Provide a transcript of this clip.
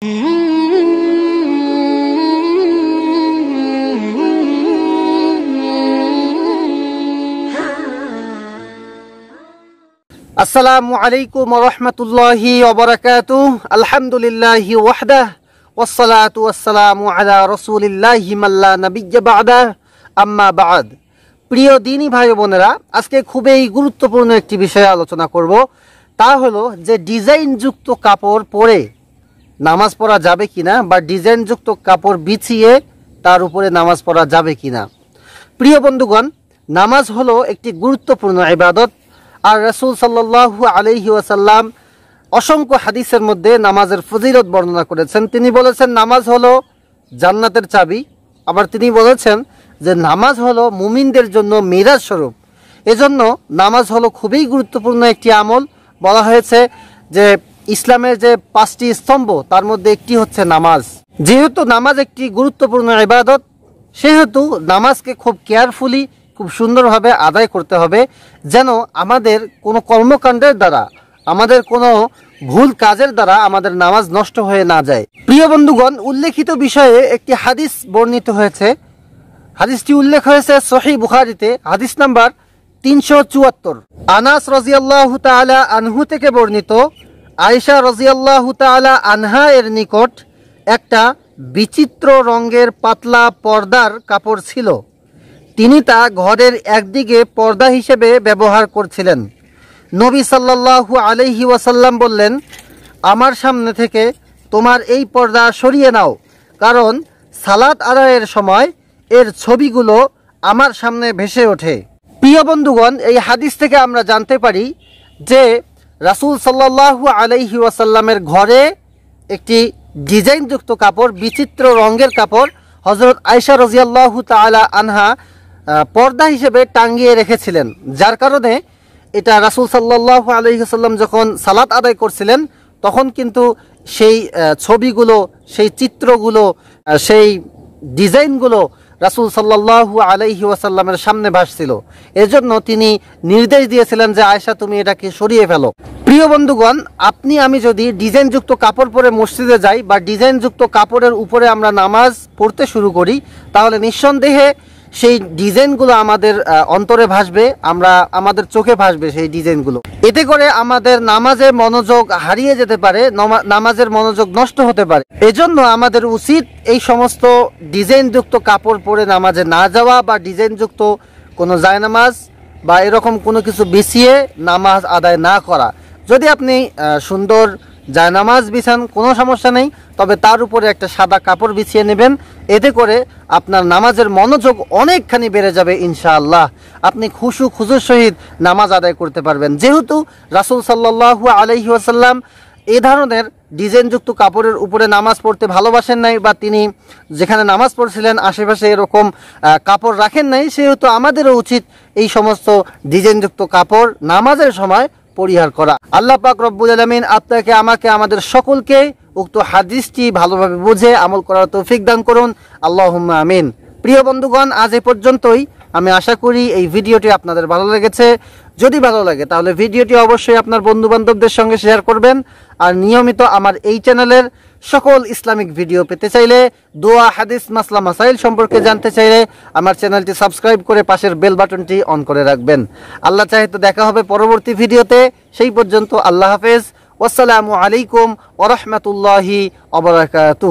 আসসালামু আলাইকুম রহমতুল্লাহি ওবরাকাতু আলহামদুলিল্লাহি ওয়াহদা ওয়াসসালাতু ওয়াসসালামু আলা রসুলিল্লাহি মাল্লা নবিজ্জা বাদা আম্মা বাদ প্রিয় দিনই ভাই বোনেরা আজকে খুবই গুরুত্বপূর্ণ একটি বিষয়ে আলোচনা করব তা হলো যে ডিজাইনযুক্ত কাপড় পরে নামাজ পড়া যাবে কিনা বা ডিজাইনযুক্ত কাপড় বিছিয়ে তার উপরে নামাজ পড়া যাবে কিনা প্রিয় বন্ধুগণ নামাজ হলো একটি গুরুত্বপূর্ণ ইবাদত আর রসুল সাল্লু আলহি ওয়াসাল্লাম অসংখ্য হাদিসের মধ্যে নামাজের ফজিলত বর্ণনা করেছেন তিনি বলেছেন নামাজ হলো জান্নাতের চাবি আবার তিনি বলেছেন যে নামাজ হলো মুমিনদের জন্য মিরাজ স্বরূপ এজন্য নামাজ হলো খুবই গুরুত্বপূর্ণ একটি আমল বলা হয়েছে যে ইসলামের যে পাঁচটি স্তম্ভ তার মধ্যে একটি হচ্ছে নামাজ যেহেতু নামাজ একটি গুরুত্বপূর্ণ ইবাদত সেহেতু নামাজকে খুব কেয়ারফুলি খুব সুন্দরভাবে আদায় করতে হবে যেন আমাদের কোনো কর্মকাণ্ডের দ্বারা আমাদের কোনো ভুল কাজের দ্বারা আমাদের নামাজ নষ্ট হয়ে না যায় প্রিয় বন্ধুগণ উল্লেখিত বিষয়ে একটি হাদিস বর্ণিত হয়েছে হাদিসটি উল্লেখ হয়েছে সহি বুখারিতে হাদিস নাম্বার তিনশো চুয়াত্তর আনাস রাজিয়াল্লাহ তালা আনহু থেকে বর্ণিত আয়সা রাজিয়াল্লাহ তালা আনহা এর নিকট একটা বিচিত্র রঙের পাতলা পর্দার কাপড় ছিল তিনি তা ঘরের একদিকে পর্দা হিসেবে ব্যবহার করছিলেন নবী সাল্লাহু আলহি ওয়াসাল্লাম বললেন আমার সামনে থেকে তোমার এই পর্দা সরিয়ে নাও কারণ সালাত আদায়ের সময় এর ছবিগুলো আমার সামনে ভেসে ওঠে প্রিয় বন্ধুগণ এই হাদিস থেকে আমরা জানতে পারি যে রাসুল সাল্লাহু আলাইহি ওয়াসাল্লামের ঘরে একটি ডিজাইনযুক্ত কাপড় বিচিত্র রঙের কাপড় হজরত আয়সা রজিয়াল্লাহু তালা আনহা পর্দা হিসেবে টাঙ্গিয়ে রেখেছিলেন যার কারণে এটা রাসুল সাল্লাহ আলহিহাল্লাম যখন সালাত আদায় করছিলেন তখন কিন্তু সেই ছবিগুলো সেই চিত্রগুলো সেই ডিজাইনগুলো রাসুল সাল্লাহু আলাইহি ওয়াসাল্লামের সামনে ভাসছিল এজন্য তিনি নির্দেশ দিয়েছিলেন যে আয়সা তুমি এটাকে সরিয়ে ফেলো প্রিয় বন্ধুগণ আপনি আমি যদি ডিজাইনযুক্ত কাপড় পরে মসজিদে যাই বা ডিজাইনযুক্ত কাপড়ের উপরে আমরা নামাজ পড়তে শুরু করি তাহলে নিঃসন্দেহে সেই ডিজাইনগুলো আমাদের অন্তরে ভাসবে আমরা আমাদের চোখে ভাসবে সেই ডিজাইনগুলো এতে করে আমাদের নামাজে মনোযোগ হারিয়ে যেতে পারে নামাজের মনোযোগ নষ্ট হতে পারে এজন্য আমাদের উচিত এই সমস্ত ডিজাইনযুক্ত কাপড় পরে নামাজে না যাওয়া বা ডিজাইনযুক্ত কোনো জায়নামাজ বা এরকম কোনো কিছু বিছিয়ে নামাজ আদায় না করা যদি আপনি সুন্দর জায়নামাজ বিছান কোনো সমস্যা নেই তবে তার উপরে একটা সাদা কাপড় বিছিয়ে নেবেন এতে করে আপনার নামাজের মনোযোগ অনেকখানি বেড়ে যাবে ইনশাআল্লাহ আপনি খুশু খুশুর সহিত নামাজ আদায় করতে পারবেন যেহেতু রাসুল সাল্লাহু আলহি আসাল্লাম এ ধরনের ডিজাইনযুক্ত কাপড়ের উপরে নামাজ পড়তে ভালোবাসেন নাই বা তিনি যেখানে নামাজ পড়ছিলেন আশেপাশে এরকম কাপড় রাখেন নাই সেহেতু আমাদেরও উচিত এই সমস্ত ডিজাইনযুক্ত কাপড় নামাজের সময় পরিহার করা আল্লাহ পাক রব্বুল আলমিন আপনাকে আমাকে আমাদের সকলকে উক্ত হাদিসটি ভালোভাবে বুঝে আমল করার তৌফিক দান করুন আল্লাহ আমিন প্রিয় বন্ধুগণ আজ এ পর্যন্তই আমি আশা করি এই ভিডিওটি আপনাদের ভালো লেগেছে যদি ভালো লাগে তাহলে ভিডিওটি অবশ্যই আপনার বন্ধুবান্ধবদের সঙ্গে শেয়ার করবেন আর নিয়মিত আমার এই চ্যানেলের সকল ইসলামিক ভিডিও পেতে চাইলে দোয়া হাদিস মাসলা মাসাইল সম্পর্কে জানতে চাইলে আমার চ্যানেলটি সাবস্ক্রাইব করে পাশের বেল বাটনটি অন করে রাখবেন আল্লাহ চাহে তো দেখা হবে পরবর্তী ভিডিওতে সেই পর্যন্ত আল্লাহ হাফেজ আসসালামু আলাইকুম ওরহমতুল্লাহি অবরাকাতু